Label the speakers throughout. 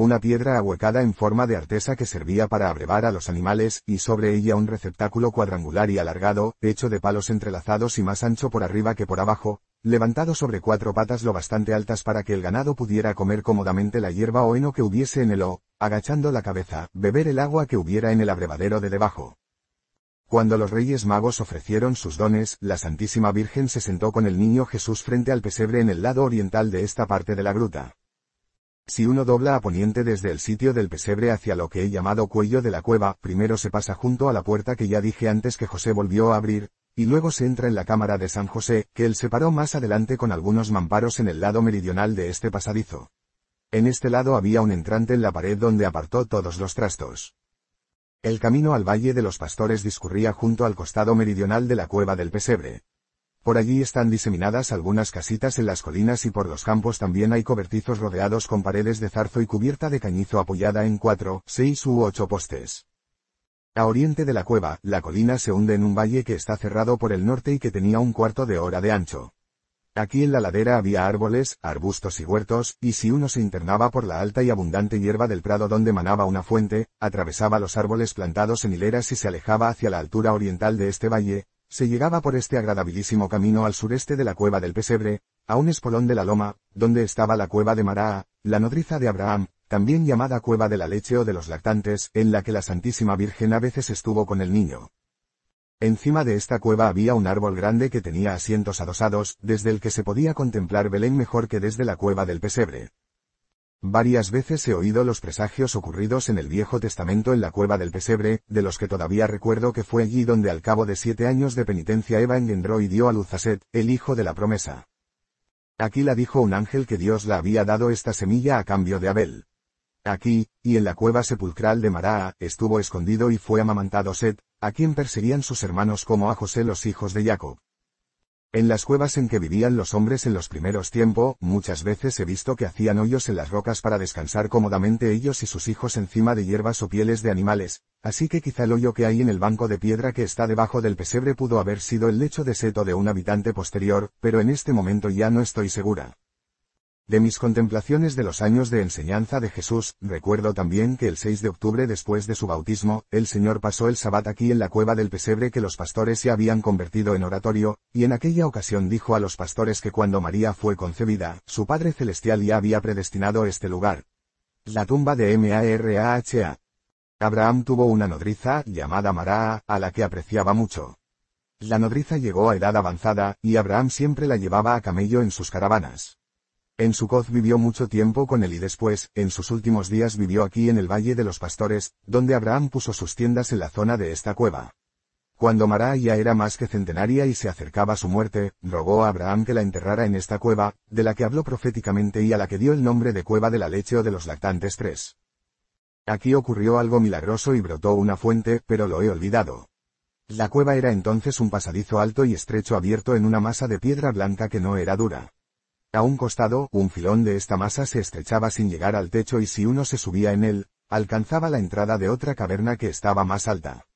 Speaker 1: una piedra ahuecada en forma de artesa que servía para abrevar a los animales, y sobre ella un receptáculo cuadrangular y alargado, hecho de palos entrelazados y más ancho por arriba que por abajo, levantado sobre cuatro patas lo bastante altas para que el ganado pudiera comer cómodamente la hierba o heno que hubiese en el o, agachando la cabeza, beber el agua que hubiera en el abrevadero de debajo. Cuando los reyes magos ofrecieron sus dones, la Santísima Virgen se sentó con el niño Jesús frente al pesebre en el lado oriental de esta parte de la gruta. Si uno dobla a poniente desde el sitio del pesebre hacia lo que he llamado cuello de la cueva, primero se pasa junto a la puerta que ya dije antes que José volvió a abrir, y luego se entra en la cámara de San José, que él separó más adelante con algunos mamparos en el lado meridional de este pasadizo. En este lado había un entrante en la pared donde apartó todos los trastos. El camino al valle de los pastores discurría junto al costado meridional de la cueva del pesebre. Por allí están diseminadas algunas casitas en las colinas y por los campos también hay cobertizos rodeados con paredes de zarzo y cubierta de cañizo apoyada en cuatro, seis u ocho postes. A oriente de la cueva, la colina se hunde en un valle que está cerrado por el norte y que tenía un cuarto de hora de ancho. Aquí en la ladera había árboles, arbustos y huertos, y si uno se internaba por la alta y abundante hierba del prado donde manaba una fuente, atravesaba los árboles plantados en hileras y se alejaba hacia la altura oriental de este valle, se llegaba por este agradabilísimo camino al sureste de la cueva del Pesebre, a un espolón de la loma, donde estaba la cueva de Maraa, la nodriza de Abraham, también llamada cueva de la leche o de los lactantes, en la que la Santísima Virgen a veces estuvo con el niño. Encima de esta cueva había un árbol grande que tenía asientos adosados, desde el que se podía contemplar Belén mejor que desde la cueva del Pesebre. Varias veces he oído los presagios ocurridos en el Viejo Testamento en la cueva del pesebre, de los que todavía recuerdo que fue allí donde al cabo de siete años de penitencia Eva engendró y dio a luz a Set, el hijo de la promesa. Aquí la dijo un ángel que Dios la había dado esta semilla a cambio de Abel. Aquí, y en la cueva sepulcral de Maraa, estuvo escondido y fue amamantado Set, a quien perseguían sus hermanos como a José los hijos de Jacob. En las cuevas en que vivían los hombres en los primeros tiempos, muchas veces he visto que hacían hoyos en las rocas para descansar cómodamente ellos y sus hijos encima de hierbas o pieles de animales, así que quizá el hoyo que hay en el banco de piedra que está debajo del pesebre pudo haber sido el lecho de seto de un habitante posterior, pero en este momento ya no estoy segura. De mis contemplaciones de los años de enseñanza de Jesús, recuerdo también que el 6 de octubre después de su bautismo, el Señor pasó el sabbat aquí en la cueva del pesebre que los pastores se habían convertido en oratorio, y en aquella ocasión dijo a los pastores que cuando María fue concebida, su Padre Celestial ya había predestinado este lugar. La tumba de M.A.R.A.H.A. Abraham tuvo una nodriza, llamada Maraa, a la que apreciaba mucho. La nodriza llegó a edad avanzada, y Abraham siempre la llevaba a camello en sus caravanas. En su coz vivió mucho tiempo con él y después, en sus últimos días vivió aquí en el Valle de los Pastores, donde Abraham puso sus tiendas en la zona de esta cueva. Cuando Mará ya era más que centenaria y se acercaba a su muerte, rogó a Abraham que la enterrara en esta cueva, de la que habló proféticamente y a la que dio el nombre de Cueva de la Leche o de los Lactantes 3. Aquí ocurrió algo milagroso y brotó una fuente, pero lo he olvidado. La cueva era entonces un pasadizo alto y estrecho abierto en una masa de piedra blanca que no era dura. A un costado, un filón de esta masa se estrechaba sin llegar al techo y si uno se subía en él, alcanzaba la entrada de otra caverna que estaba más alta.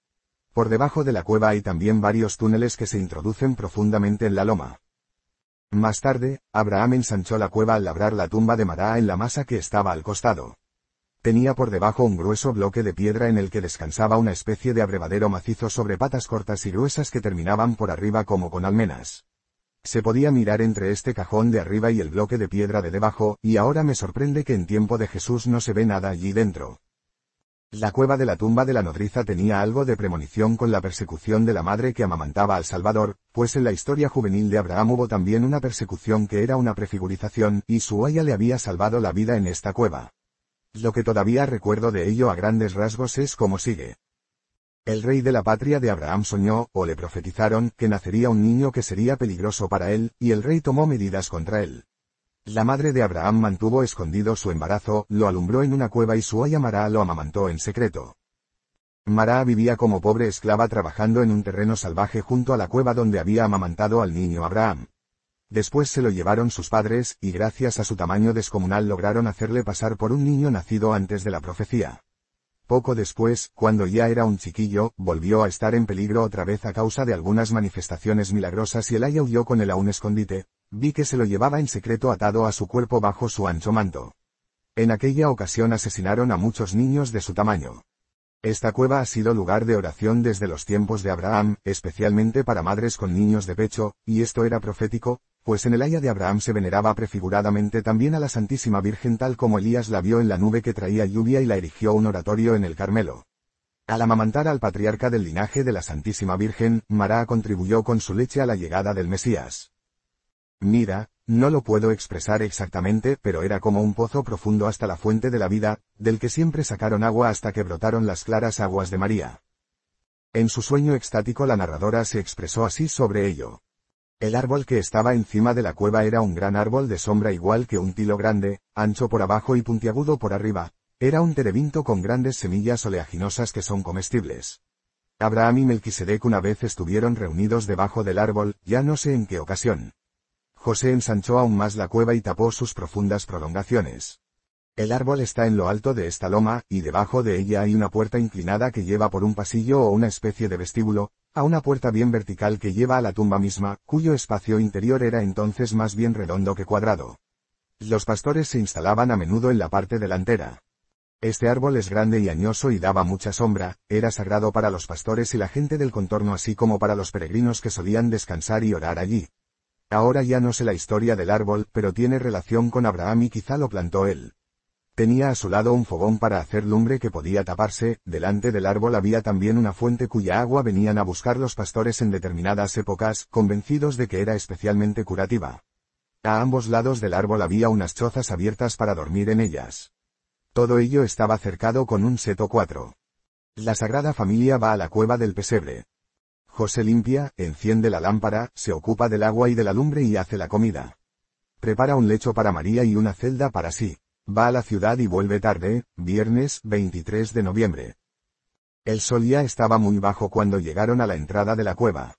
Speaker 1: Por debajo de la cueva hay también varios túneles que se introducen profundamente en la loma. Más tarde, Abraham ensanchó la cueva al labrar la tumba de Mara en la masa que estaba al costado. Tenía por debajo un grueso bloque de piedra en el que descansaba una especie de abrevadero macizo sobre patas cortas y gruesas que terminaban por arriba como con almenas. Se podía mirar entre este cajón de arriba y el bloque de piedra de debajo, y ahora me sorprende que en tiempo de Jesús no se ve nada allí dentro. La cueva de la tumba de la nodriza tenía algo de premonición con la persecución de la madre que amamantaba al Salvador, pues en la historia juvenil de Abraham hubo también una persecución que era una prefigurización, y su haya le había salvado la vida en esta cueva. Lo que todavía recuerdo de ello a grandes rasgos es como sigue. El rey de la patria de Abraham soñó, o le profetizaron, que nacería un niño que sería peligroso para él, y el rey tomó medidas contra él. La madre de Abraham mantuvo escondido su embarazo, lo alumbró en una cueva y su haya Mará lo amamantó en secreto. Mará vivía como pobre esclava trabajando en un terreno salvaje junto a la cueva donde había amamantado al niño Abraham. Después se lo llevaron sus padres, y gracias a su tamaño descomunal lograron hacerle pasar por un niño nacido antes de la profecía. Poco después, cuando ya era un chiquillo, volvió a estar en peligro otra vez a causa de algunas manifestaciones milagrosas y el aya huyó con él a un escondite. Vi que se lo llevaba en secreto atado a su cuerpo bajo su ancho manto. En aquella ocasión asesinaron a muchos niños de su tamaño. Esta cueva ha sido lugar de oración desde los tiempos de Abraham, especialmente para madres con niños de pecho, y esto era profético, pues en el haya de Abraham se veneraba prefiguradamente también a la Santísima Virgen tal como Elías la vio en la nube que traía lluvia y la erigió un oratorio en el Carmelo. Al amamantar al patriarca del linaje de la Santísima Virgen, Mara contribuyó con su leche a la llegada del Mesías. Mira, no lo puedo expresar exactamente, pero era como un pozo profundo hasta la fuente de la vida, del que siempre sacaron agua hasta que brotaron las claras aguas de María. En su sueño extático la narradora se expresó así sobre ello. El árbol que estaba encima de la cueva era un gran árbol de sombra igual que un tilo grande, ancho por abajo y puntiagudo por arriba. Era un terebinto con grandes semillas oleaginosas que son comestibles. Abraham y Melquisedec una vez estuvieron reunidos debajo del árbol, ya no sé en qué ocasión. José ensanchó aún más la cueva y tapó sus profundas prolongaciones. El árbol está en lo alto de esta loma, y debajo de ella hay una puerta inclinada que lleva por un pasillo o una especie de vestíbulo, a una puerta bien vertical que lleva a la tumba misma, cuyo espacio interior era entonces más bien redondo que cuadrado. Los pastores se instalaban a menudo en la parte delantera. Este árbol es grande y añoso y daba mucha sombra, era sagrado para los pastores y la gente del contorno así como para los peregrinos que solían descansar y orar allí. Ahora ya no sé la historia del árbol, pero tiene relación con Abraham y quizá lo plantó él. Tenía a su lado un fogón para hacer lumbre que podía taparse, delante del árbol había también una fuente cuya agua venían a buscar los pastores en determinadas épocas, convencidos de que era especialmente curativa. A ambos lados del árbol había unas chozas abiertas para dormir en ellas. Todo ello estaba cercado con un seto Cuatro. La Sagrada Familia va a la cueva del pesebre. José limpia, enciende la lámpara, se ocupa del agua y de la lumbre y hace la comida. Prepara un lecho para María y una celda para sí. Va a la ciudad y vuelve tarde, viernes 23 de noviembre. El sol ya estaba muy bajo cuando llegaron a la entrada de la cueva.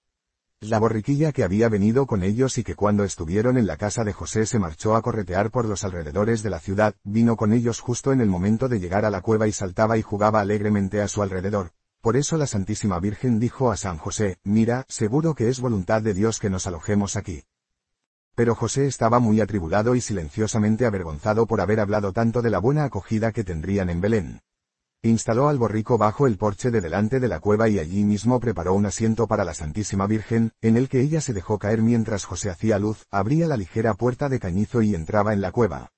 Speaker 1: La borriquilla que había venido con ellos y que cuando estuvieron en la casa de José se marchó a corretear por los alrededores de la ciudad, vino con ellos justo en el momento de llegar a la cueva y saltaba y jugaba alegremente a su alrededor. Por eso la Santísima Virgen dijo a San José, mira, seguro que es voluntad de Dios que nos alojemos aquí. Pero José estaba muy atribulado y silenciosamente avergonzado por haber hablado tanto de la buena acogida que tendrían en Belén. Instaló al borrico bajo el porche de delante de la cueva y allí mismo preparó un asiento para la Santísima Virgen, en el que ella se dejó caer mientras José hacía luz, abría la ligera puerta de cañizo y entraba en la cueva.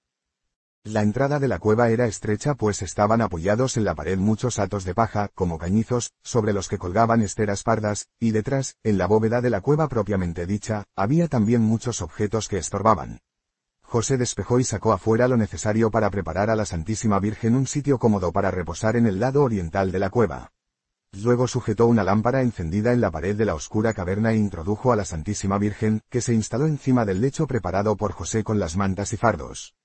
Speaker 1: La entrada de la cueva era estrecha pues estaban apoyados en la pared muchos atos de paja, como cañizos, sobre los que colgaban esteras pardas, y detrás, en la bóveda de la cueva propiamente dicha, había también muchos objetos que estorbaban. José despejó y sacó afuera lo necesario para preparar a la Santísima Virgen un sitio cómodo para reposar en el lado oriental de la cueva. Luego sujetó una lámpara encendida en la pared de la oscura caverna e introdujo a la Santísima Virgen, que se instaló encima del lecho preparado por José con las mantas y fardos.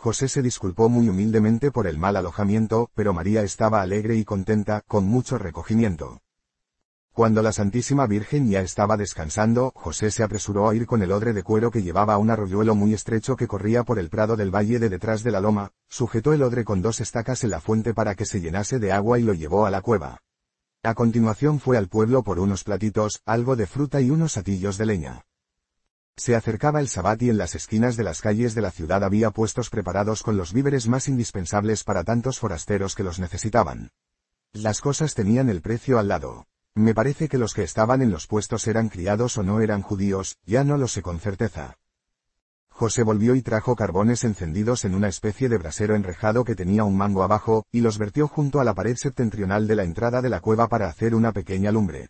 Speaker 1: José se disculpó muy humildemente por el mal alojamiento, pero María estaba alegre y contenta, con mucho recogimiento. Cuando la Santísima Virgen ya estaba descansando, José se apresuró a ir con el odre de cuero que llevaba un arroyuelo muy estrecho que corría por el prado del valle de detrás de la loma, sujetó el odre con dos estacas en la fuente para que se llenase de agua y lo llevó a la cueva. A continuación fue al pueblo por unos platitos, algo de fruta y unos satillos de leña. Se acercaba el Sabbat y en las esquinas de las calles de la ciudad había puestos preparados con los víveres más indispensables para tantos forasteros que los necesitaban. Las cosas tenían el precio al lado. Me parece que los que estaban en los puestos eran criados o no eran judíos, ya no lo sé con certeza. José volvió y trajo carbones encendidos en una especie de brasero enrejado que tenía un mango abajo, y los vertió junto a la pared septentrional de la entrada de la cueva para hacer una pequeña lumbre.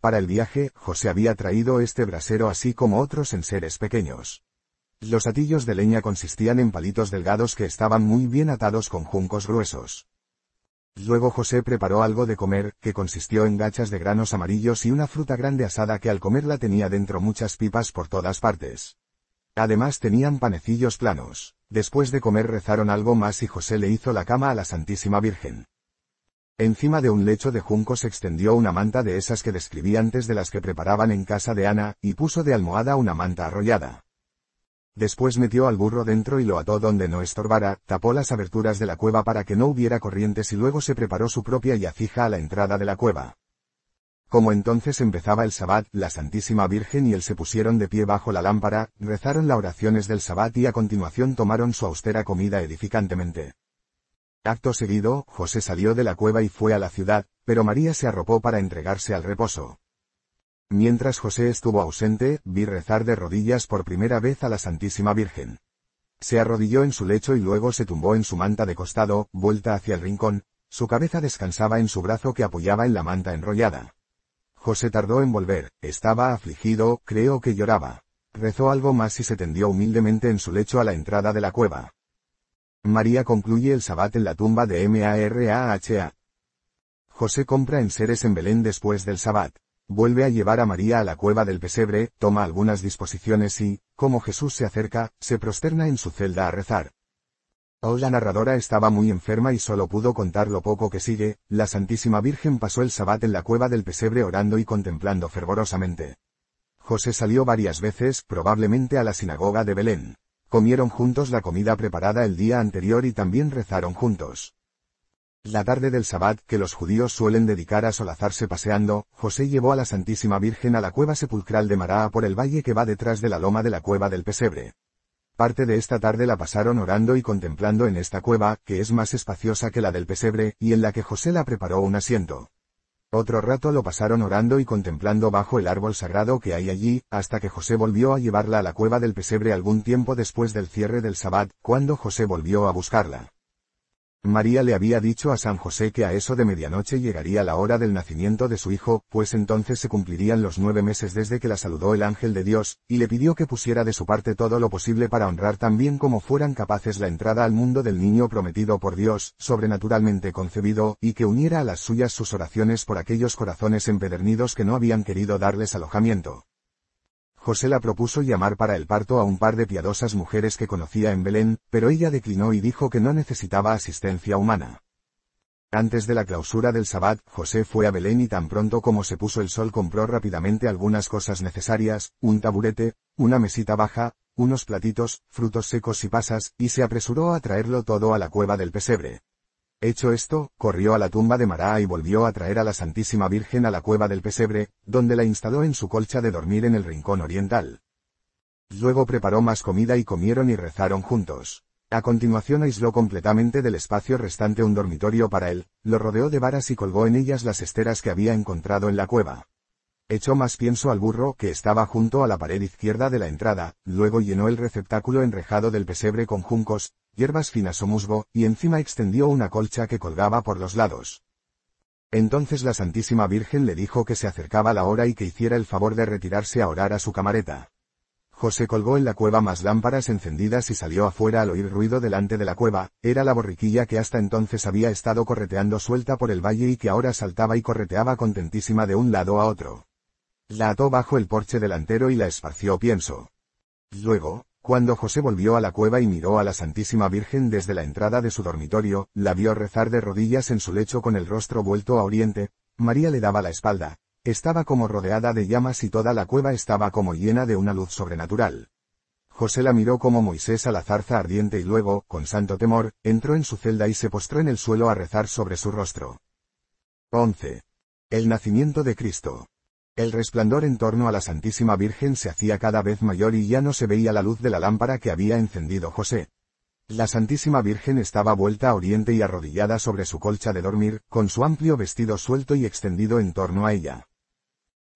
Speaker 1: Para el viaje, José había traído este brasero así como otros seres pequeños. Los atillos de leña consistían en palitos delgados que estaban muy bien atados con juncos gruesos. Luego José preparó algo de comer, que consistió en gachas de granos amarillos y una fruta grande asada que al comerla tenía dentro muchas pipas por todas partes. Además tenían panecillos planos. Después de comer rezaron algo más y José le hizo la cama a la Santísima Virgen. Encima de un lecho de junco se extendió una manta de esas que describí antes de las que preparaban en casa de Ana, y puso de almohada una manta arrollada. Después metió al burro dentro y lo ató donde no estorbara, tapó las aberturas de la cueva para que no hubiera corrientes y luego se preparó su propia yacija a la entrada de la cueva. Como entonces empezaba el sabbat, la Santísima Virgen y él se pusieron de pie bajo la lámpara, rezaron las oraciones del sabbat y a continuación tomaron su austera comida edificantemente. Acto seguido, José salió de la cueva y fue a la ciudad, pero María se arropó para entregarse al reposo. Mientras José estuvo ausente, vi rezar de rodillas por primera vez a la Santísima Virgen. Se arrodilló en su lecho y luego se tumbó en su manta de costado, vuelta hacia el rincón, su cabeza descansaba en su brazo que apoyaba en la manta enrollada. José tardó en volver, estaba afligido, creo que lloraba. Rezó algo más y se tendió humildemente en su lecho a la entrada de la cueva. María concluye el sabbat en la tumba de M.A.R.A.H.A. José compra en en Belén después del sabbat. Vuelve a llevar a María a la cueva del pesebre, toma algunas disposiciones y, como Jesús se acerca, se prosterna en su celda a rezar. Oh, la narradora estaba muy enferma y solo pudo contar lo poco que sigue, la Santísima Virgen pasó el sabbat en la cueva del pesebre orando y contemplando fervorosamente. José salió varias veces, probablemente a la sinagoga de Belén. Comieron juntos la comida preparada el día anterior y también rezaron juntos. La tarde del Sabbat que los judíos suelen dedicar a solazarse paseando, José llevó a la Santísima Virgen a la cueva sepulcral de Maraa por el valle que va detrás de la loma de la cueva del pesebre. Parte de esta tarde la pasaron orando y contemplando en esta cueva, que es más espaciosa que la del pesebre, y en la que José la preparó un asiento. Otro rato lo pasaron orando y contemplando bajo el árbol sagrado que hay allí, hasta que José volvió a llevarla a la cueva del pesebre algún tiempo después del cierre del sabbat, cuando José volvió a buscarla. María le había dicho a San José que a eso de medianoche llegaría la hora del nacimiento de su hijo, pues entonces se cumplirían los nueve meses desde que la saludó el ángel de Dios, y le pidió que pusiera de su parte todo lo posible para honrar tan bien como fueran capaces la entrada al mundo del niño prometido por Dios, sobrenaturalmente concebido, y que uniera a las suyas sus oraciones por aquellos corazones empedernidos que no habían querido darles alojamiento. José la propuso llamar para el parto a un par de piadosas mujeres que conocía en Belén, pero ella declinó y dijo que no necesitaba asistencia humana. Antes de la clausura del sabbat, José fue a Belén y tan pronto como se puso el sol compró rápidamente algunas cosas necesarias, un taburete, una mesita baja, unos platitos, frutos secos y pasas, y se apresuró a traerlo todo a la cueva del pesebre. Hecho esto, corrió a la tumba de Mará y volvió a traer a la Santísima Virgen a la cueva del pesebre, donde la instaló en su colcha de dormir en el rincón oriental. Luego preparó más comida y comieron y rezaron juntos. A continuación aisló completamente del espacio restante un dormitorio para él, lo rodeó de varas y colgó en ellas las esteras que había encontrado en la cueva. Echó más pienso al burro que estaba junto a la pared izquierda de la entrada, luego llenó el receptáculo enrejado del pesebre con juncos, hierbas finas o musgo, y encima extendió una colcha que colgaba por los lados. Entonces la Santísima Virgen le dijo que se acercaba la hora y que hiciera el favor de retirarse a orar a su camareta. José colgó en la cueva más lámparas encendidas y salió afuera al oír ruido delante de la cueva, era la borriquilla que hasta entonces había estado correteando suelta por el valle y que ahora saltaba y correteaba contentísima de un lado a otro. La ató bajo el porche delantero y la esparció pienso. Luego, cuando José volvió a la cueva y miró a la Santísima Virgen desde la entrada de su dormitorio, la vio rezar de rodillas en su lecho con el rostro vuelto a oriente, María le daba la espalda, estaba como rodeada de llamas y toda la cueva estaba como llena de una luz sobrenatural. José la miró como Moisés a la zarza ardiente y luego, con santo temor, entró en su celda y se postró en el suelo a rezar sobre su rostro. 11. El nacimiento de Cristo. El resplandor en torno a la Santísima Virgen se hacía cada vez mayor y ya no se veía la luz de la lámpara que había encendido José. La Santísima Virgen estaba vuelta a oriente y arrodillada sobre su colcha de dormir, con su amplio vestido suelto y extendido en torno a ella.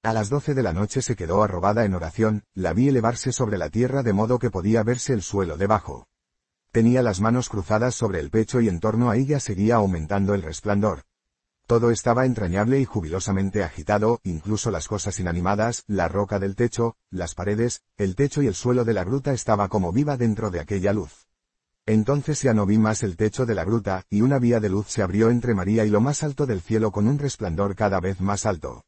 Speaker 1: A las doce de la noche se quedó arrobada en oración, la vi elevarse sobre la tierra de modo que podía verse el suelo debajo. Tenía las manos cruzadas sobre el pecho y en torno a ella seguía aumentando el resplandor. Todo estaba entrañable y jubilosamente agitado, incluso las cosas inanimadas, la roca del techo, las paredes, el techo y el suelo de la gruta estaba como viva dentro de aquella luz. Entonces ya no vi más el techo de la gruta, y una vía de luz se abrió entre María y lo más alto del cielo con un resplandor cada vez más alto.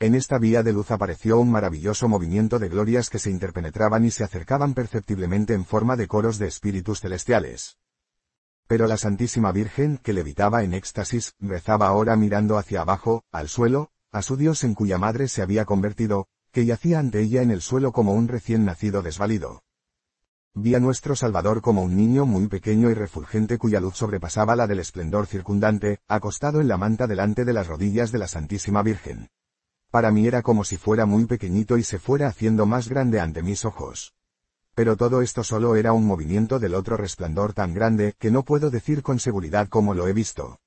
Speaker 1: En esta vía de luz apareció un maravilloso movimiento de glorias que se interpenetraban y se acercaban perceptiblemente en forma de coros de espíritus celestiales. Pero la Santísima Virgen que levitaba en éxtasis, rezaba ahora mirando hacia abajo, al suelo, a su Dios en cuya madre se había convertido, que yacía ante ella en el suelo como un recién nacido desvalido. Vi a nuestro Salvador como un niño muy pequeño y refulgente cuya luz sobrepasaba la del esplendor circundante, acostado en la manta delante de las rodillas de la Santísima Virgen. Para mí era como si fuera muy pequeñito y se fuera haciendo más grande ante mis ojos. Pero todo esto solo era un movimiento del otro resplandor tan grande que no puedo decir con seguridad cómo lo he visto.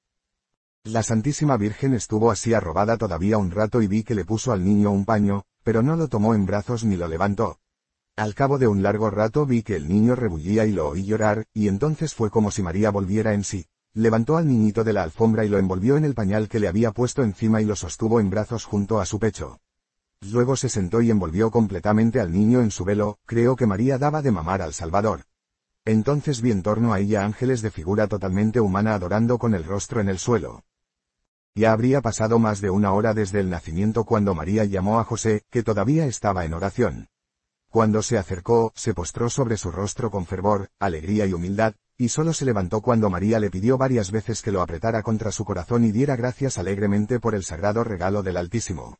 Speaker 1: La Santísima Virgen estuvo así arrobada todavía un rato y vi que le puso al niño un paño, pero no lo tomó en brazos ni lo levantó. Al cabo de un largo rato vi que el niño rebullía y lo oí llorar, y entonces fue como si María volviera en sí. Levantó al niñito de la alfombra y lo envolvió en el pañal que le había puesto encima y lo sostuvo en brazos junto a su pecho. Luego se sentó y envolvió completamente al niño en su velo, creo que María daba de mamar al Salvador. Entonces vi en torno a ella ángeles de figura totalmente humana adorando con el rostro en el suelo. Ya habría pasado más de una hora desde el nacimiento cuando María llamó a José, que todavía estaba en oración. Cuando se acercó, se postró sobre su rostro con fervor, alegría y humildad, y solo se levantó cuando María le pidió varias veces que lo apretara contra su corazón y diera gracias alegremente por el sagrado regalo del Altísimo.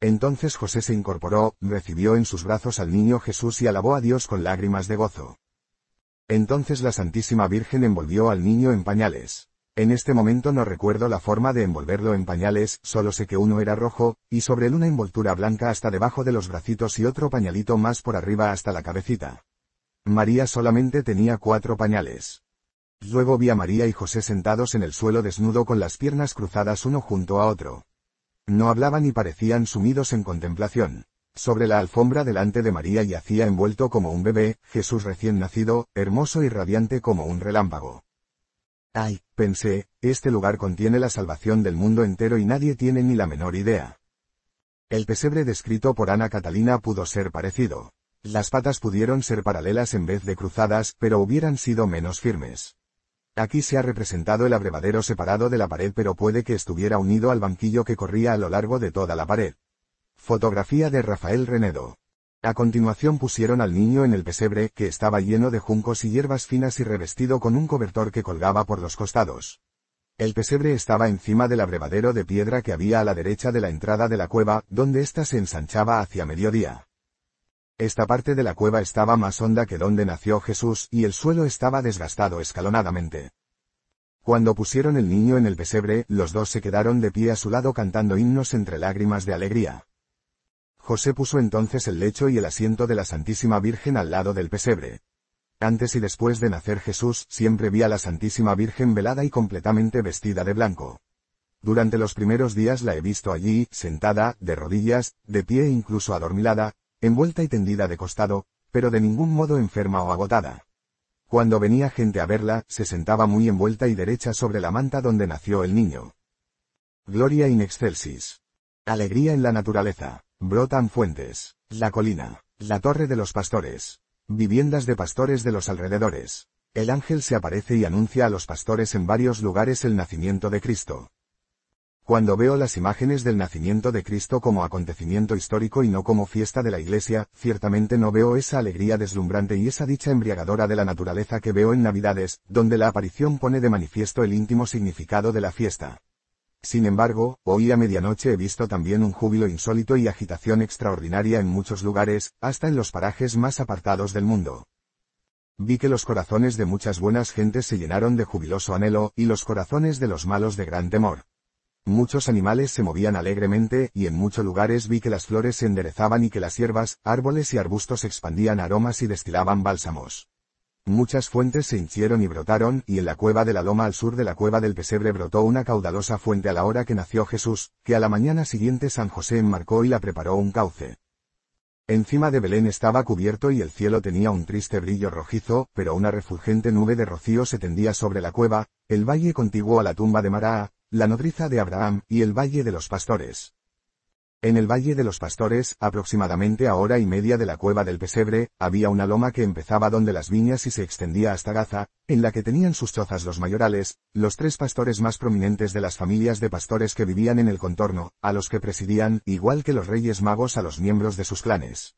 Speaker 1: Entonces José se incorporó, recibió en sus brazos al niño Jesús y alabó a Dios con lágrimas de gozo. Entonces la Santísima Virgen envolvió al niño en pañales. En este momento no recuerdo la forma de envolverlo en pañales, solo sé que uno era rojo, y sobre él una envoltura blanca hasta debajo de los bracitos y otro pañalito más por arriba hasta la cabecita. María solamente tenía cuatro pañales. Luego vi a María y José sentados en el suelo desnudo con las piernas cruzadas uno junto a otro. No hablaban y parecían sumidos en contemplación. Sobre la alfombra delante de María yacía envuelto como un bebé, Jesús recién nacido, hermoso y radiante como un relámpago. Ay, pensé, este lugar contiene la salvación del mundo entero y nadie tiene ni la menor idea. El pesebre descrito por Ana Catalina pudo ser parecido. Las patas pudieron ser paralelas en vez de cruzadas, pero hubieran sido menos firmes. Aquí se ha representado el abrevadero separado de la pared pero puede que estuviera unido al banquillo que corría a lo largo de toda la pared. Fotografía de Rafael Renedo. A continuación pusieron al niño en el pesebre, que estaba lleno de juncos y hierbas finas y revestido con un cobertor que colgaba por los costados. El pesebre estaba encima del abrevadero de piedra que había a la derecha de la entrada de la cueva, donde ésta se ensanchaba hacia mediodía. Esta parte de la cueva estaba más honda que donde nació Jesús y el suelo estaba desgastado escalonadamente. Cuando pusieron el niño en el pesebre, los dos se quedaron de pie a su lado cantando himnos entre lágrimas de alegría. José puso entonces el lecho y el asiento de la Santísima Virgen al lado del pesebre. Antes y después de nacer Jesús, siempre vi a la Santísima Virgen velada y completamente vestida de blanco. Durante los primeros días la he visto allí, sentada, de rodillas, de pie e incluso adormilada, envuelta y tendida de costado, pero de ningún modo enferma o agotada. Cuando venía gente a verla, se sentaba muy envuelta y derecha sobre la manta donde nació el niño. Gloria in excelsis. Alegría en la naturaleza. Brotan fuentes. La colina. La torre de los pastores. Viviendas de pastores de los alrededores. El ángel se aparece y anuncia a los pastores en varios lugares el nacimiento de Cristo. Cuando veo las imágenes del nacimiento de Cristo como acontecimiento histórico y no como fiesta de la Iglesia, ciertamente no veo esa alegría deslumbrante y esa dicha embriagadora de la naturaleza que veo en Navidades, donde la aparición pone de manifiesto el íntimo significado de la fiesta. Sin embargo, hoy a medianoche he visto también un júbilo insólito y agitación extraordinaria en muchos lugares, hasta en los parajes más apartados del mundo. Vi que los corazones de muchas buenas gentes se llenaron de jubiloso anhelo, y los corazones de los malos de gran temor. Muchos animales se movían alegremente, y en muchos lugares vi que las flores se enderezaban y que las hierbas, árboles y arbustos expandían aromas y destilaban bálsamos. Muchas fuentes se hinchieron y brotaron, y en la cueva de la loma al sur de la cueva del pesebre brotó una caudalosa fuente a la hora que nació Jesús, que a la mañana siguiente San José enmarcó y la preparó un cauce. Encima de Belén estaba cubierto y el cielo tenía un triste brillo rojizo, pero una refulgente nube de rocío se tendía sobre la cueva, el valle contiguo a la tumba de Maraa, la nodriza de Abraham y el Valle de los Pastores. En el Valle de los Pastores, aproximadamente a hora y media de la cueva del pesebre, había una loma que empezaba donde las viñas y se extendía hasta Gaza, en la que tenían sus chozas los mayorales, los tres pastores más prominentes de las familias de pastores que vivían en el contorno, a los que presidían, igual que los reyes magos a los miembros de sus clanes.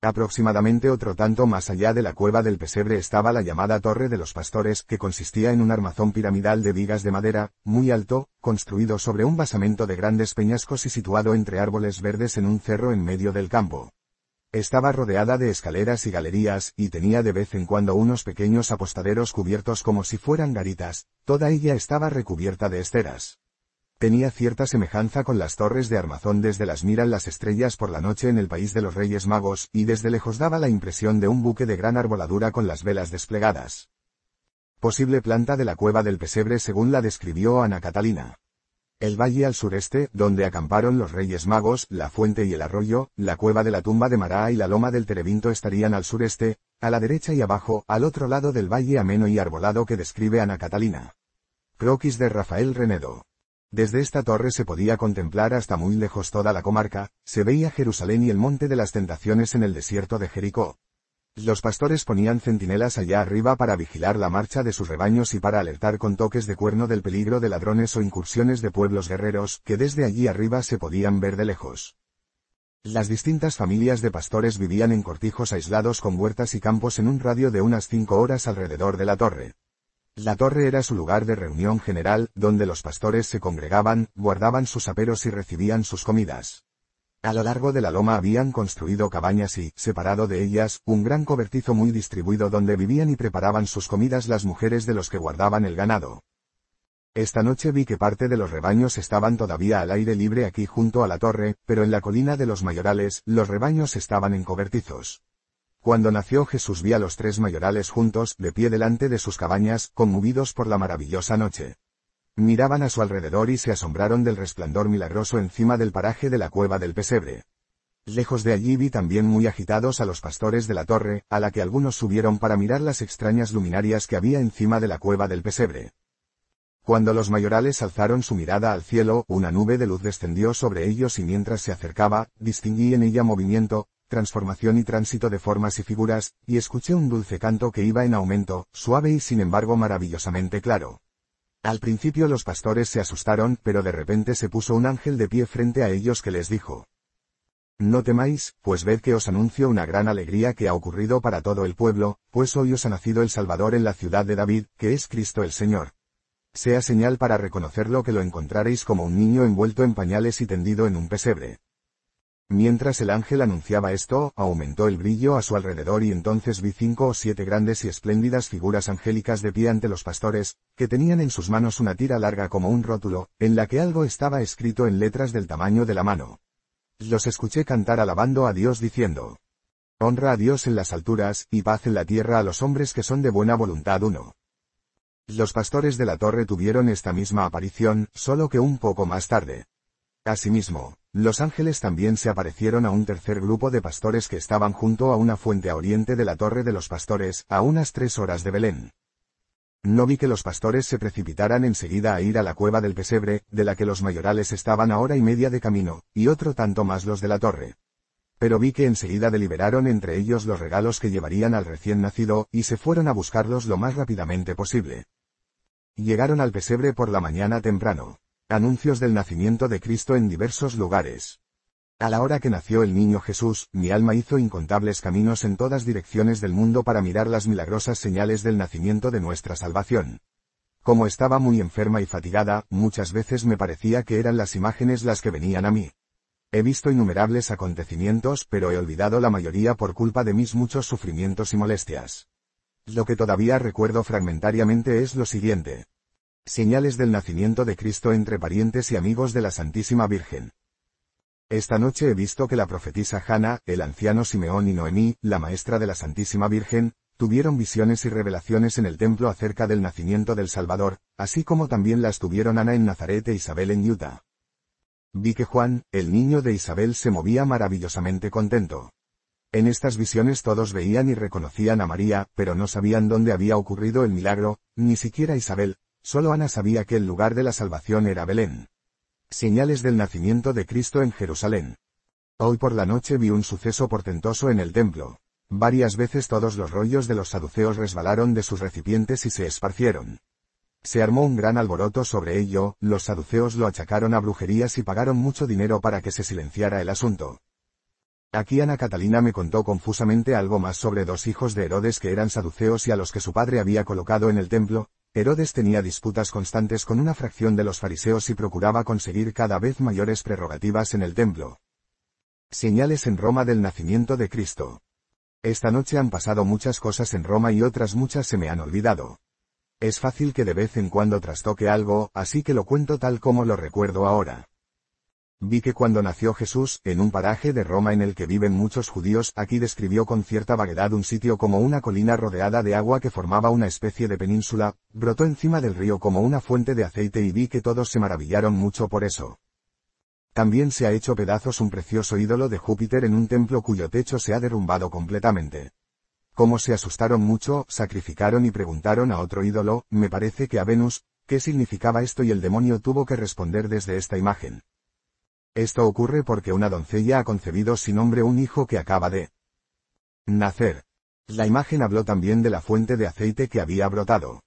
Speaker 1: Aproximadamente otro tanto más allá de la cueva del pesebre estaba la llamada Torre de los Pastores, que consistía en un armazón piramidal de vigas de madera, muy alto, construido sobre un basamento de grandes peñascos y situado entre árboles verdes en un cerro en medio del campo. Estaba rodeada de escaleras y galerías, y tenía de vez en cuando unos pequeños apostaderos cubiertos como si fueran garitas, toda ella estaba recubierta de esteras. Tenía cierta semejanza con las torres de armazón desde las miran las estrellas por la noche en el país de los Reyes Magos, y desde lejos daba la impresión de un buque de gran arboladura con las velas desplegadas. Posible planta de la cueva del pesebre según la describió Ana Catalina. El valle al sureste, donde acamparon los Reyes Magos, la fuente y el arroyo, la cueva de la tumba de Mará y la loma del Terebinto estarían al sureste, a la derecha y abajo, al otro lado del valle ameno y arbolado que describe Ana Catalina. Croquis de Rafael Renedo. Desde esta torre se podía contemplar hasta muy lejos toda la comarca, se veía Jerusalén y el monte de las tentaciones en el desierto de Jericó. Los pastores ponían centinelas allá arriba para vigilar la marcha de sus rebaños y para alertar con toques de cuerno del peligro de ladrones o incursiones de pueblos guerreros que desde allí arriba se podían ver de lejos. Las distintas familias de pastores vivían en cortijos aislados con huertas y campos en un radio de unas cinco horas alrededor de la torre. La torre era su lugar de reunión general, donde los pastores se congregaban, guardaban sus aperos y recibían sus comidas. A lo largo de la loma habían construido cabañas y, separado de ellas, un gran cobertizo muy distribuido donde vivían y preparaban sus comidas las mujeres de los que guardaban el ganado. Esta noche vi que parte de los rebaños estaban todavía al aire libre aquí junto a la torre, pero en la colina de los mayorales, los rebaños estaban en cobertizos. Cuando nació Jesús vi a los tres mayorales juntos, de pie delante de sus cabañas, conmovidos por la maravillosa noche. Miraban a su alrededor y se asombraron del resplandor milagroso encima del paraje de la cueva del pesebre. Lejos de allí vi también muy agitados a los pastores de la torre, a la que algunos subieron para mirar las extrañas luminarias que había encima de la cueva del pesebre. Cuando los mayorales alzaron su mirada al cielo, una nube de luz descendió sobre ellos y mientras se acercaba, distinguí en ella movimiento, transformación y tránsito de formas y figuras, y escuché un dulce canto que iba en aumento, suave y sin embargo maravillosamente claro. Al principio los pastores se asustaron, pero de repente se puso un ángel de pie frente a ellos que les dijo, No temáis, pues ved que os anuncio una gran alegría que ha ocurrido para todo el pueblo, pues hoy os ha nacido el Salvador en la ciudad de David, que es Cristo el Señor. Sea señal para reconocerlo que lo encontraréis como un niño envuelto en pañales y tendido en un pesebre. Mientras el ángel anunciaba esto, aumentó el brillo a su alrededor y entonces vi cinco o siete grandes y espléndidas figuras angélicas de pie ante los pastores, que tenían en sus manos una tira larga como un rótulo, en la que algo estaba escrito en letras del tamaño de la mano. Los escuché cantar alabando a Dios diciendo, Honra a Dios en las alturas, y paz en la tierra a los hombres que son de buena voluntad uno. Los pastores de la torre tuvieron esta misma aparición, solo que un poco más tarde. Asimismo, los ángeles también se aparecieron a un tercer grupo de pastores que estaban junto a una fuente a oriente de la Torre de los Pastores, a unas tres horas de Belén. No vi que los pastores se precipitaran enseguida a ir a la cueva del pesebre, de la que los mayorales estaban a hora y media de camino, y otro tanto más los de la torre. Pero vi que enseguida deliberaron entre ellos los regalos que llevarían al recién nacido, y se fueron a buscarlos lo más rápidamente posible. Llegaron al pesebre por la mañana temprano. Anuncios del nacimiento de Cristo en diversos lugares. A la hora que nació el niño Jesús, mi alma hizo incontables caminos en todas direcciones del mundo para mirar las milagrosas señales del nacimiento de nuestra salvación. Como estaba muy enferma y fatigada, muchas veces me parecía que eran las imágenes las que venían a mí. He visto innumerables acontecimientos, pero he olvidado la mayoría por culpa de mis muchos sufrimientos y molestias. Lo que todavía recuerdo fragmentariamente es lo siguiente. Señales del nacimiento de Cristo entre parientes y amigos de la Santísima Virgen. Esta noche he visto que la profetisa Hanna, el anciano Simeón y Noemí, la maestra de la Santísima Virgen, tuvieron visiones y revelaciones en el templo acerca del nacimiento del Salvador, así como también las tuvieron Ana en Nazaret e Isabel en Utah. Vi que Juan, el niño de Isabel, se movía maravillosamente contento. En estas visiones todos veían y reconocían a María, pero no sabían dónde había ocurrido el milagro, ni siquiera Isabel, Solo Ana sabía que el lugar de la salvación era Belén. Señales del nacimiento de Cristo en Jerusalén. Hoy por la noche vi un suceso portentoso en el templo. Varias veces todos los rollos de los saduceos resbalaron de sus recipientes y se esparcieron. Se armó un gran alboroto sobre ello, los saduceos lo achacaron a brujerías y pagaron mucho dinero para que se silenciara el asunto. Aquí Ana Catalina me contó confusamente algo más sobre dos hijos de Herodes que eran saduceos y a los que su padre había colocado en el templo, Herodes tenía disputas constantes con una fracción de los fariseos y procuraba conseguir cada vez mayores prerrogativas en el templo. Señales en Roma del nacimiento de Cristo. Esta noche han pasado muchas cosas en Roma y otras muchas se me han olvidado. Es fácil que de vez en cuando trastoque algo, así que lo cuento tal como lo recuerdo ahora. Vi que cuando nació Jesús, en un paraje de Roma en el que viven muchos judíos, aquí describió con cierta vaguedad un sitio como una colina rodeada de agua que formaba una especie de península, brotó encima del río como una fuente de aceite y vi que todos se maravillaron mucho por eso. También se ha hecho pedazos un precioso ídolo de Júpiter en un templo cuyo techo se ha derrumbado completamente. Como se asustaron mucho, sacrificaron y preguntaron a otro ídolo, me parece que a Venus, ¿qué significaba esto? Y el demonio tuvo que responder desde esta imagen. Esto ocurre porque una doncella ha concebido sin nombre un hijo que acaba de nacer. La imagen habló también de la fuente de aceite que había brotado.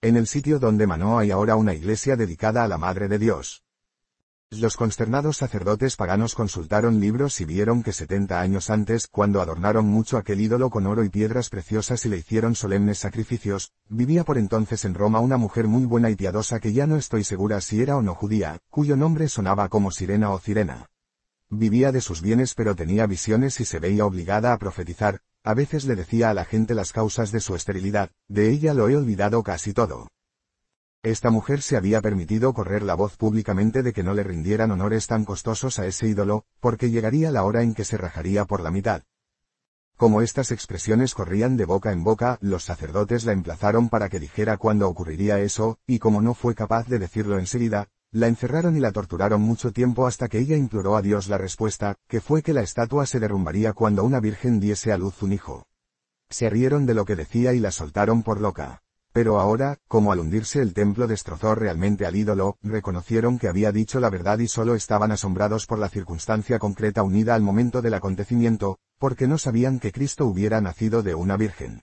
Speaker 1: En el sitio donde manó hay ahora una iglesia dedicada a la Madre de Dios. Los consternados sacerdotes paganos consultaron libros y vieron que setenta años antes, cuando adornaron mucho aquel ídolo con oro y piedras preciosas y le hicieron solemnes sacrificios, vivía por entonces en Roma una mujer muy buena y piadosa que ya no estoy segura si era o no judía, cuyo nombre sonaba como Sirena o sirena. Vivía de sus bienes pero tenía visiones y se veía obligada a profetizar, a veces le decía a la gente las causas de su esterilidad, de ella lo he olvidado casi todo. Esta mujer se había permitido correr la voz públicamente de que no le rindieran honores tan costosos a ese ídolo, porque llegaría la hora en que se rajaría por la mitad. Como estas expresiones corrían de boca en boca, los sacerdotes la emplazaron para que dijera cuándo ocurriría eso, y como no fue capaz de decirlo enseguida, la encerraron y la torturaron mucho tiempo hasta que ella imploró a Dios la respuesta, que fue que la estatua se derrumbaría cuando una virgen diese a luz un hijo. Se rieron de lo que decía y la soltaron por loca. Pero ahora, como al hundirse el templo destrozó realmente al ídolo, reconocieron que había dicho la verdad y solo estaban asombrados por la circunstancia concreta unida al momento del acontecimiento, porque no sabían que Cristo hubiera nacido de una virgen.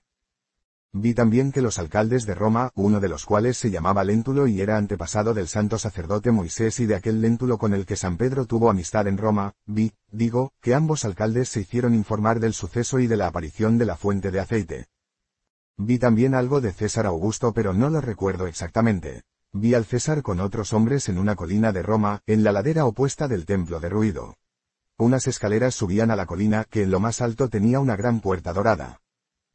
Speaker 1: Vi también que los alcaldes de Roma, uno de los cuales se llamaba Léntulo y era antepasado del santo sacerdote Moisés y de aquel Léntulo con el que San Pedro tuvo amistad en Roma, vi, digo, que ambos alcaldes se hicieron informar del suceso y de la aparición de la fuente de aceite. Vi también algo de César Augusto pero no lo recuerdo exactamente. Vi al César con otros hombres en una colina de Roma, en la ladera opuesta del templo de Ruido. Unas escaleras subían a la colina que en lo más alto tenía una gran puerta dorada.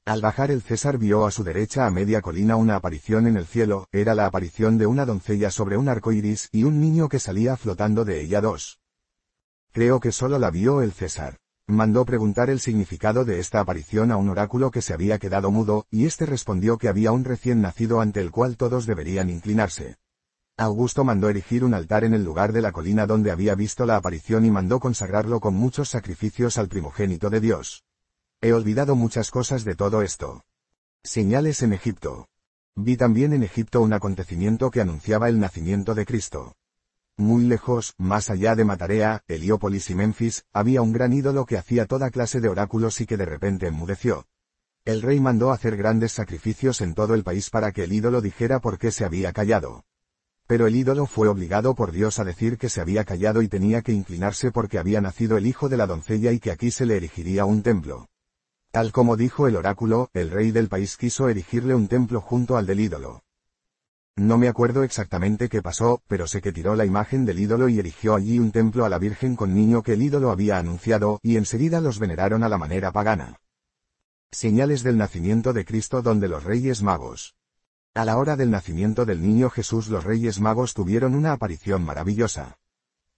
Speaker 1: Al bajar el César vio a su derecha a media colina una aparición en el cielo, era la aparición de una doncella sobre un arco iris y un niño que salía flotando de ella dos. Creo que solo la vio el César mandó preguntar el significado de esta aparición a un oráculo que se había quedado mudo, y este respondió que había un recién nacido ante el cual todos deberían inclinarse. Augusto mandó erigir un altar en el lugar de la colina donde había visto la aparición y mandó consagrarlo con muchos sacrificios al primogénito de Dios. He olvidado muchas cosas de todo esto. Señales en Egipto. Vi también en Egipto un acontecimiento que anunciaba el nacimiento de Cristo. Muy lejos, más allá de Matarea, Heliópolis y Memphis, había un gran ídolo que hacía toda clase de oráculos y que de repente enmudeció. El rey mandó hacer grandes sacrificios en todo el país para que el ídolo dijera por qué se había callado. Pero el ídolo fue obligado por Dios a decir que se había callado y tenía que inclinarse porque había nacido el hijo de la doncella y que aquí se le erigiría un templo. Tal como dijo el oráculo, el rey del país quiso erigirle un templo junto al del ídolo. No me acuerdo exactamente qué pasó, pero sé que tiró la imagen del ídolo y erigió allí un templo a la Virgen con niño que el ídolo había anunciado, y enseguida los veneraron a la manera pagana. Señales del nacimiento de Cristo donde los reyes magos. A la hora del nacimiento del niño Jesús los reyes magos tuvieron una aparición maravillosa.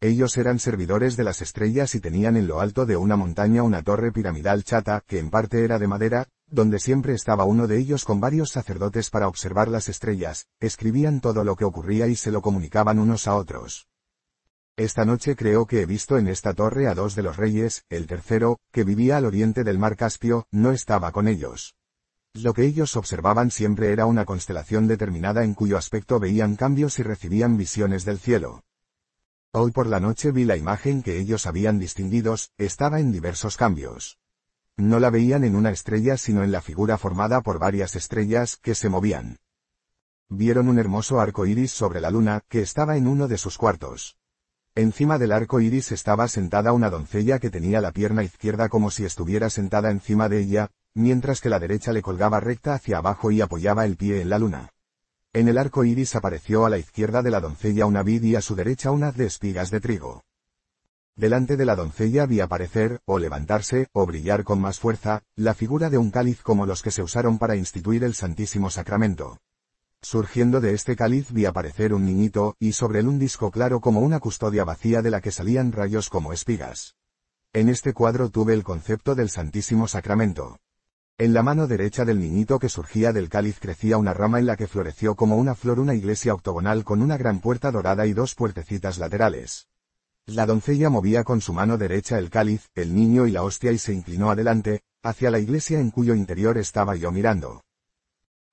Speaker 1: Ellos eran servidores de las estrellas y tenían en lo alto de una montaña una torre piramidal chata, que en parte era de madera, donde siempre estaba uno de ellos con varios sacerdotes para observar las estrellas, escribían todo lo que ocurría y se lo comunicaban unos a otros. Esta noche creo que he visto en esta torre a dos de los reyes, el tercero, que vivía al oriente del mar Caspio, no estaba con ellos. Lo que ellos observaban siempre era una constelación determinada en cuyo aspecto veían cambios y recibían visiones del cielo. Hoy por la noche vi la imagen que ellos habían distinguidos, estaba en diversos cambios. No la veían en una estrella sino en la figura formada por varias estrellas que se movían. Vieron un hermoso arco iris sobre la luna, que estaba en uno de sus cuartos. Encima del arco iris estaba sentada una doncella que tenía la pierna izquierda como si estuviera sentada encima de ella, mientras que la derecha le colgaba recta hacia abajo y apoyaba el pie en la luna. En el arco iris apareció a la izquierda de la doncella una vid y a su derecha una de espigas de trigo. Delante de la doncella vi aparecer, o levantarse, o brillar con más fuerza, la figura de un cáliz como los que se usaron para instituir el Santísimo Sacramento. Surgiendo de este cáliz vi aparecer un niñito, y sobre él un disco claro como una custodia vacía de la que salían rayos como espigas. En este cuadro tuve el concepto del Santísimo Sacramento. En la mano derecha del niñito que surgía del cáliz crecía una rama en la que floreció como una flor una iglesia octogonal con una gran puerta dorada y dos puertecitas laterales. La doncella movía con su mano derecha el cáliz, el niño y la hostia y se inclinó adelante, hacia la iglesia en cuyo interior estaba yo mirando.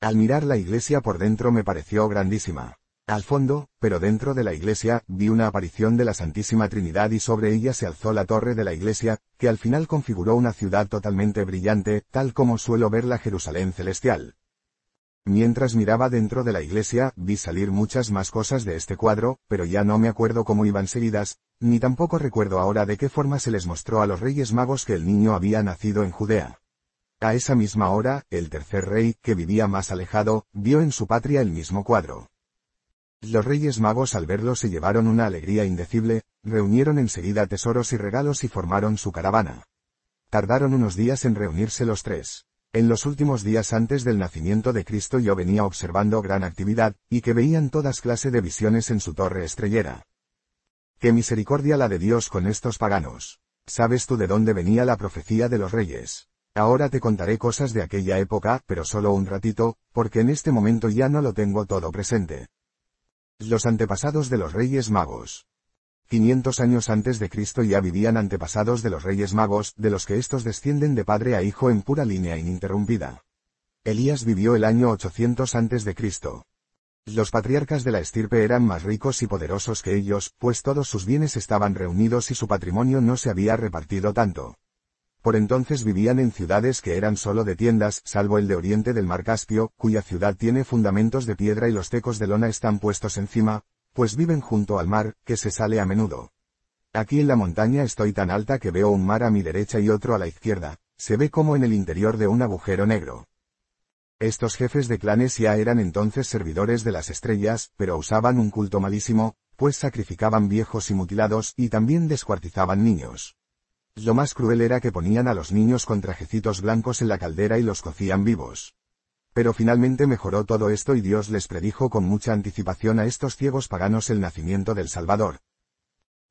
Speaker 1: Al mirar la iglesia por dentro me pareció grandísima. Al fondo, pero dentro de la iglesia, vi una aparición de la Santísima Trinidad y sobre ella se alzó la torre de la iglesia, que al final configuró una ciudad totalmente brillante, tal como suelo ver la Jerusalén celestial. Mientras miraba dentro de la iglesia, vi salir muchas más cosas de este cuadro, pero ya no me acuerdo cómo iban seguidas, ni tampoco recuerdo ahora de qué forma se les mostró a los reyes magos que el niño había nacido en Judea. A esa misma hora, el tercer rey, que vivía más alejado, vio en su patria el mismo cuadro. Los reyes magos al verlo se llevaron una alegría indecible, reunieron enseguida tesoros y regalos y formaron su caravana. Tardaron unos días en reunirse los tres. En los últimos días antes del nacimiento de Cristo yo venía observando gran actividad, y que veían todas clase de visiones en su torre estrellera. Qué misericordia la de Dios con estos paganos. Sabes tú de dónde venía la profecía de los reyes. Ahora te contaré cosas de aquella época, pero solo un ratito, porque en este momento ya no lo tengo todo presente. Los antepasados de los Reyes Magos. 500 años antes de Cristo ya vivían antepasados de los Reyes Magos, de los que estos descienden de padre a hijo en pura línea ininterrumpida. Elías vivió el año 800 antes de Cristo. Los patriarcas de la estirpe eran más ricos y poderosos que ellos, pues todos sus bienes estaban reunidos y su patrimonio no se había repartido tanto. Por entonces vivían en ciudades que eran solo de tiendas, salvo el de oriente del Mar Caspio, cuya ciudad tiene fundamentos de piedra y los tecos de lona están puestos encima, pues viven junto al mar, que se sale a menudo. Aquí en la montaña estoy tan alta que veo un mar a mi derecha y otro a la izquierda, se ve como en el interior de un agujero negro. Estos jefes de clanes ya eran entonces servidores de las estrellas, pero usaban un culto malísimo, pues sacrificaban viejos y mutilados y también descuartizaban niños. Lo más cruel era que ponían a los niños con trajecitos blancos en la caldera y los cocían vivos. Pero finalmente mejoró todo esto y Dios les predijo con mucha anticipación a estos ciegos paganos el nacimiento del Salvador.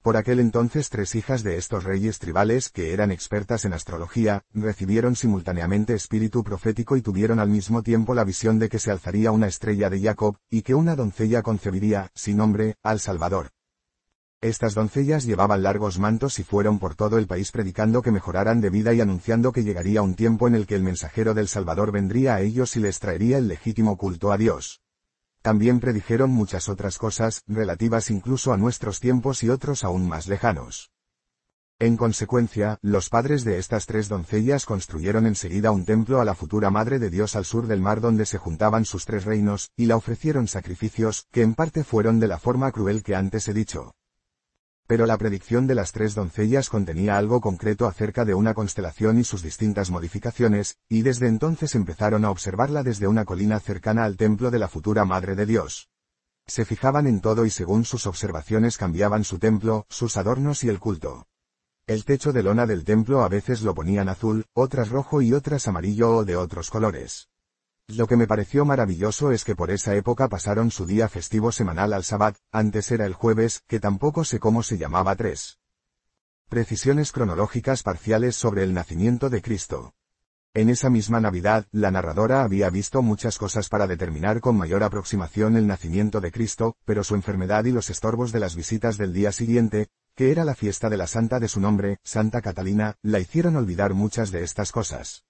Speaker 1: Por aquel entonces tres hijas de estos reyes tribales, que eran expertas en astrología, recibieron simultáneamente espíritu profético y tuvieron al mismo tiempo la visión de que se alzaría una estrella de Jacob, y que una doncella concebiría, sin nombre, al Salvador. Estas doncellas llevaban largos mantos y fueron por todo el país predicando que mejoraran de vida y anunciando que llegaría un tiempo en el que el mensajero del Salvador vendría a ellos y les traería el legítimo culto a Dios. También predijeron muchas otras cosas, relativas incluso a nuestros tiempos y otros aún más lejanos. En consecuencia, los padres de estas tres doncellas construyeron enseguida un templo a la futura Madre de Dios al sur del mar donde se juntaban sus tres reinos, y la ofrecieron sacrificios, que en parte fueron de la forma cruel que antes he dicho. Pero la predicción de las tres doncellas contenía algo concreto acerca de una constelación y sus distintas modificaciones, y desde entonces empezaron a observarla desde una colina cercana al templo de la futura Madre de Dios. Se fijaban en todo y según sus observaciones cambiaban su templo, sus adornos y el culto. El techo de lona del templo a veces lo ponían azul, otras rojo y otras amarillo o de otros colores. Lo que me pareció maravilloso es que por esa época pasaron su día festivo semanal al sabbat, antes era el jueves, que tampoco sé cómo se llamaba tres. Precisiones cronológicas parciales sobre el nacimiento de Cristo. En esa misma Navidad, la narradora había visto muchas cosas para determinar con mayor aproximación el nacimiento de Cristo, pero su enfermedad y los estorbos de las visitas del día siguiente, que era la fiesta de la santa de su nombre, Santa Catalina, la hicieron olvidar muchas de estas cosas.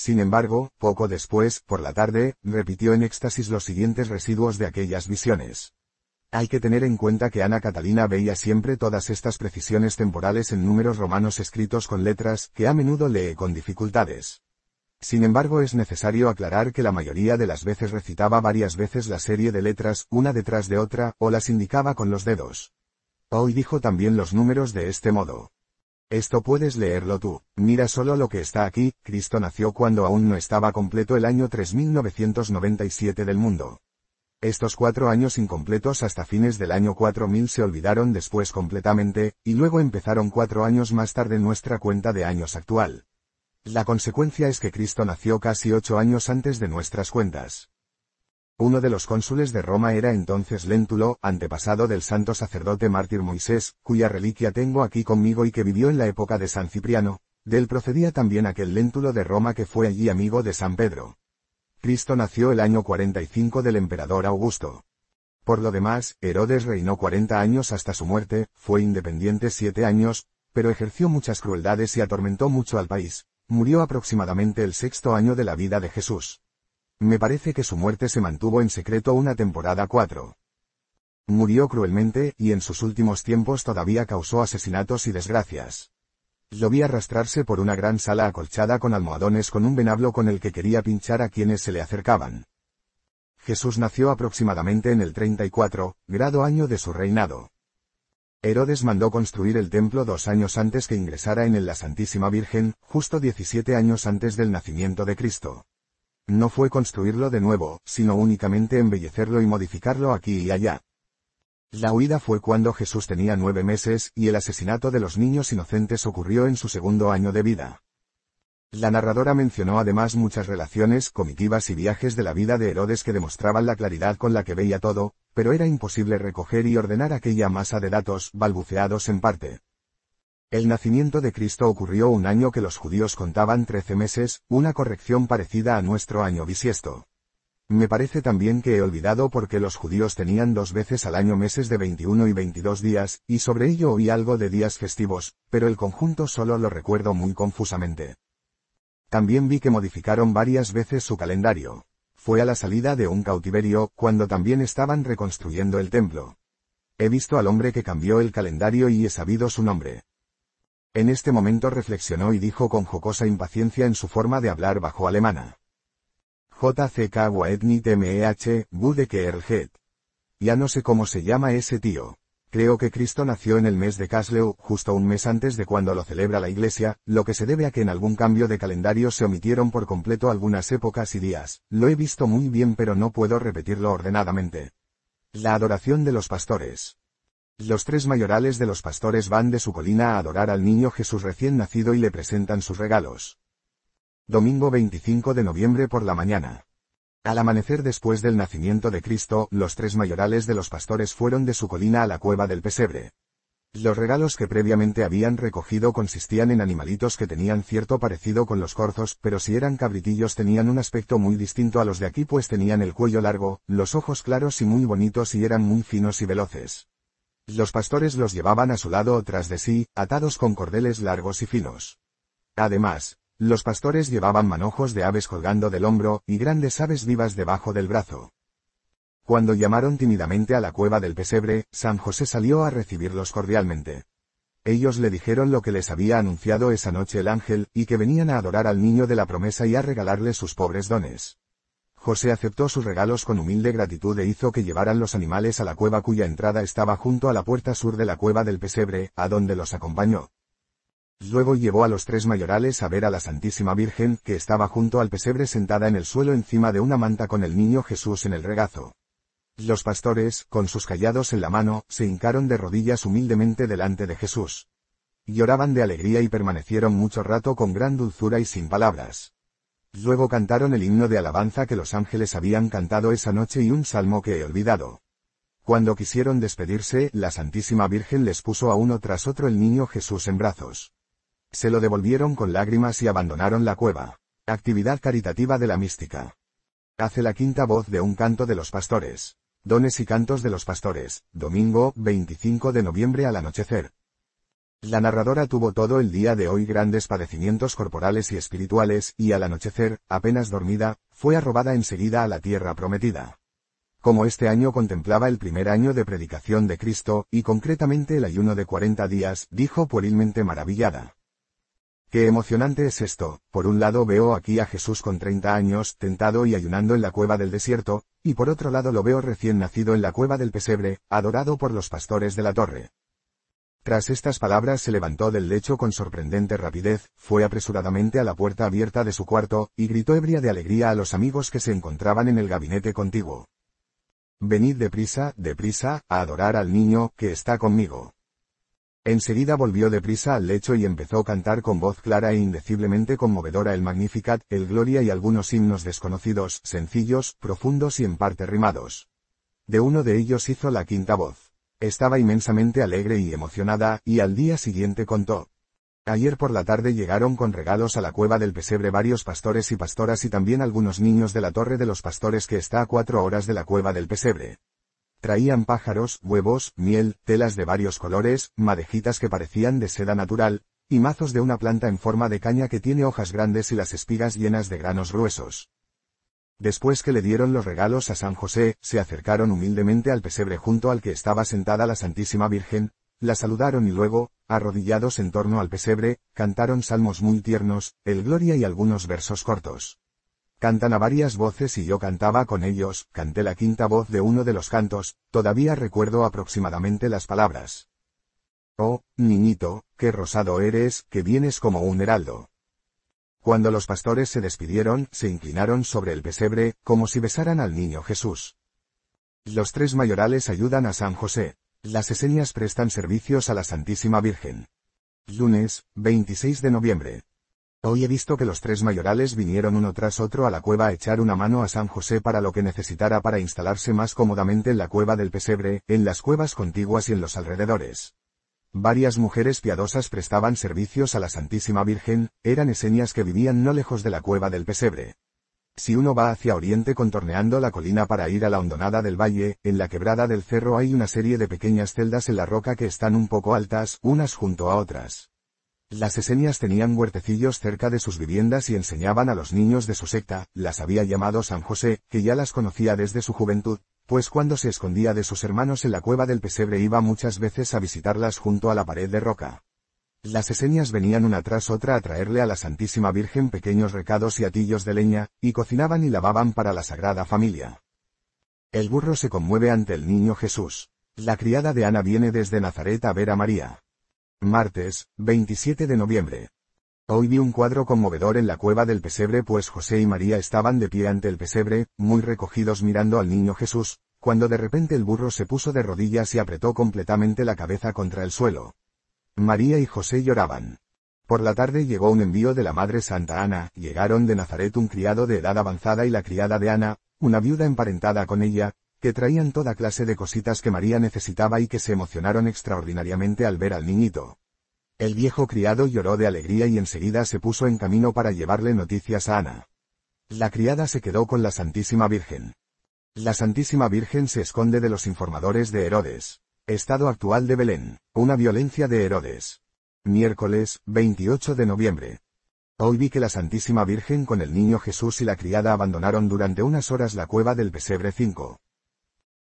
Speaker 1: Sin embargo, poco después, por la tarde, repitió en éxtasis los siguientes residuos de aquellas visiones. Hay que tener en cuenta que Ana Catalina veía siempre todas estas precisiones temporales en números romanos escritos con letras que a menudo lee con dificultades. Sin embargo es necesario aclarar que la mayoría de las veces recitaba varias veces la serie de letras, una detrás de otra, o las indicaba con los dedos. Hoy dijo también los números de este modo. Esto puedes leerlo tú. Mira solo lo que está aquí, Cristo nació cuando aún no estaba completo el año 3997 del mundo. Estos cuatro años incompletos hasta fines del año 4000 se olvidaron después completamente, y luego empezaron cuatro años más tarde nuestra cuenta de años actual. La consecuencia es que Cristo nació casi ocho años antes de nuestras cuentas. Uno de los cónsules de Roma era entonces Léntulo, antepasado del santo sacerdote mártir Moisés, cuya reliquia tengo aquí conmigo y que vivió en la época de San Cipriano. Del procedía también aquel Léntulo de Roma que fue allí amigo de San Pedro. Cristo nació el año 45 del emperador Augusto. Por lo demás, Herodes reinó 40 años hasta su muerte, fue independiente siete años, pero ejerció muchas crueldades y atormentó mucho al país. Murió aproximadamente el sexto año de la vida de Jesús. Me parece que su muerte se mantuvo en secreto una temporada 4. Murió cruelmente, y en sus últimos tiempos todavía causó asesinatos y desgracias. Lo vi arrastrarse por una gran sala acolchada con almohadones con un venablo con el que quería pinchar a quienes se le acercaban. Jesús nació aproximadamente en el 34, grado año de su reinado. Herodes mandó construir el templo dos años antes que ingresara en él la Santísima Virgen, justo 17 años antes del nacimiento de Cristo no fue construirlo de nuevo, sino únicamente embellecerlo y modificarlo aquí y allá. La huida fue cuando Jesús tenía nueve meses y el asesinato de los niños inocentes ocurrió en su segundo año de vida. La narradora mencionó además muchas relaciones, comitivas y viajes de la vida de Herodes que demostraban la claridad con la que veía todo, pero era imposible recoger y ordenar aquella masa de datos, balbuceados en parte. El nacimiento de Cristo ocurrió un año que los judíos contaban trece meses, una corrección parecida a nuestro año bisiesto. Me parece también que he olvidado porque los judíos tenían dos veces al año meses de 21 y 22 días, y sobre ello oí algo de días festivos, pero el conjunto solo lo recuerdo muy confusamente. También vi que modificaron varias veces su calendario. Fue a la salida de un cautiverio, cuando también estaban reconstruyendo el templo. He visto al hombre que cambió el calendario y he sabido su nombre. En este momento reflexionó y dijo con jocosa impaciencia en su forma de hablar bajo alemana. JCK MEH, T. Ya no sé cómo se llama ese tío. Creo que Cristo nació en el mes de Casleu, justo un mes antes de cuando lo celebra la Iglesia, lo que se debe a que en algún cambio de calendario se omitieron por completo algunas épocas y días. Lo he visto muy bien pero no puedo repetirlo ordenadamente. La adoración de los pastores. Los tres mayorales de los pastores van de su colina a adorar al niño Jesús recién nacido y le presentan sus regalos. Domingo 25 de noviembre por la mañana. Al amanecer después del nacimiento de Cristo, los tres mayorales de los pastores fueron de su colina a la cueva del pesebre. Los regalos que previamente habían recogido consistían en animalitos que tenían cierto parecido con los corzos, pero si eran cabritillos tenían un aspecto muy distinto a los de aquí pues tenían el cuello largo, los ojos claros y muy bonitos y eran muy finos y veloces. Los pastores los llevaban a su lado o tras de sí, atados con cordeles largos y finos. Además, los pastores llevaban manojos de aves colgando del hombro y grandes aves vivas debajo del brazo. Cuando llamaron tímidamente a la cueva del pesebre, San José salió a recibirlos cordialmente. Ellos le dijeron lo que les había anunciado esa noche el ángel, y que venían a adorar al niño de la promesa y a regalarle sus pobres dones. José aceptó sus regalos con humilde gratitud e hizo que llevaran los animales a la cueva cuya entrada estaba junto a la puerta sur de la cueva del pesebre, a donde los acompañó. Luego llevó a los tres mayorales a ver a la Santísima Virgen, que estaba junto al pesebre sentada en el suelo encima de una manta con el niño Jesús en el regazo. Los pastores, con sus callados en la mano, se hincaron de rodillas humildemente delante de Jesús. Lloraban de alegría y permanecieron mucho rato con gran dulzura y sin palabras. Luego cantaron el himno de alabanza que los ángeles habían cantado esa noche y un salmo que he olvidado. Cuando quisieron despedirse, la Santísima Virgen les puso a uno tras otro el niño Jesús en brazos. Se lo devolvieron con lágrimas y abandonaron la cueva. Actividad caritativa de la mística. Hace la quinta voz de un canto de los pastores. Dones y cantos de los pastores, domingo, 25 de noviembre al anochecer. La narradora tuvo todo el día de hoy grandes padecimientos corporales y espirituales, y al anochecer, apenas dormida, fue arrobada enseguida a la tierra prometida. Como este año contemplaba el primer año de predicación de Cristo, y concretamente el ayuno de cuarenta días, dijo puerilmente maravillada. Qué emocionante es esto, por un lado veo aquí a Jesús con treinta años, tentado y ayunando en la cueva del desierto, y por otro lado lo veo recién nacido en la cueva del pesebre, adorado por los pastores de la torre. Tras estas palabras se levantó del lecho con sorprendente rapidez, fue apresuradamente a la puerta abierta de su cuarto, y gritó ebria de alegría a los amigos que se encontraban en el gabinete contiguo. Venid deprisa, deprisa, a adorar al niño, que está conmigo. Enseguida volvió deprisa al lecho y empezó a cantar con voz clara e indeciblemente conmovedora el Magnificat, el Gloria y algunos himnos desconocidos, sencillos, profundos y en parte rimados. De uno de ellos hizo la quinta voz. Estaba inmensamente alegre y emocionada, y al día siguiente contó. Ayer por la tarde llegaron con regalos a la cueva del pesebre varios pastores y pastoras y también algunos niños de la torre de los pastores que está a cuatro horas de la cueva del pesebre. Traían pájaros, huevos, miel, telas de varios colores, madejitas que parecían de seda natural, y mazos de una planta en forma de caña que tiene hojas grandes y las espigas llenas de granos gruesos. Después que le dieron los regalos a San José, se acercaron humildemente al pesebre junto al que estaba sentada la Santísima Virgen, la saludaron y luego, arrodillados en torno al pesebre, cantaron salmos muy tiernos, el Gloria y algunos versos cortos. Cantan a varias voces y yo cantaba con ellos, canté la quinta voz de uno de los cantos, todavía recuerdo aproximadamente las palabras. Oh, niñito, qué rosado eres, que vienes como un heraldo. Cuando los pastores se despidieron, se inclinaron sobre el pesebre, como si besaran al niño Jesús. Los tres mayorales ayudan a San José. Las Eseñas prestan servicios a la Santísima Virgen. Lunes, 26 de noviembre. Hoy he visto que los tres mayorales vinieron uno tras otro a la cueva a echar una mano a San José para lo que necesitara para instalarse más cómodamente en la cueva del pesebre, en las cuevas contiguas y en los alrededores. Varias mujeres piadosas prestaban servicios a la Santísima Virgen, eran esenias que vivían no lejos de la cueva del pesebre. Si uno va hacia oriente contorneando la colina para ir a la hondonada del valle, en la quebrada del cerro hay una serie de pequeñas celdas en la roca que están un poco altas, unas junto a otras. Las esenias tenían huertecillos cerca de sus viviendas y enseñaban a los niños de su secta, las había llamado San José, que ya las conocía desde su juventud, pues cuando se escondía de sus hermanos en la cueva del pesebre iba muchas veces a visitarlas junto a la pared de roca. Las esenias venían una tras otra a traerle a la Santísima Virgen pequeños recados y atillos de leña, y cocinaban y lavaban para la Sagrada Familia. El burro se conmueve ante el niño Jesús. La criada de Ana viene desde Nazaret a ver a María. Martes, 27 de noviembre. Hoy vi un cuadro conmovedor en la cueva del pesebre pues José y María estaban de pie ante el pesebre, muy recogidos mirando al niño Jesús, cuando de repente el burro se puso de rodillas y apretó completamente la cabeza contra el suelo. María y José lloraban. Por la tarde llegó un envío de la Madre Santa Ana, llegaron de Nazaret un criado de edad avanzada y la criada de Ana, una viuda emparentada con ella, que traían toda clase de cositas que María necesitaba y que se emocionaron extraordinariamente al ver al niñito. El viejo criado lloró de alegría y enseguida se puso en camino para llevarle noticias a Ana. La criada se quedó con la Santísima Virgen. La Santísima Virgen se esconde de los informadores de Herodes. Estado actual de Belén. Una violencia de Herodes. Miércoles, 28 de noviembre. Hoy vi que la Santísima Virgen con el niño Jesús y la criada abandonaron durante unas horas la cueva del pesebre 5.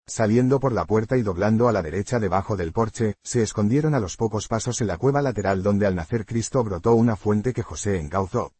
Speaker 1: Saliendo por la puerta y doblando a la derecha debajo del porche, se escondieron a los pocos pasos en la cueva lateral donde al nacer Cristo brotó una fuente que José encauzó.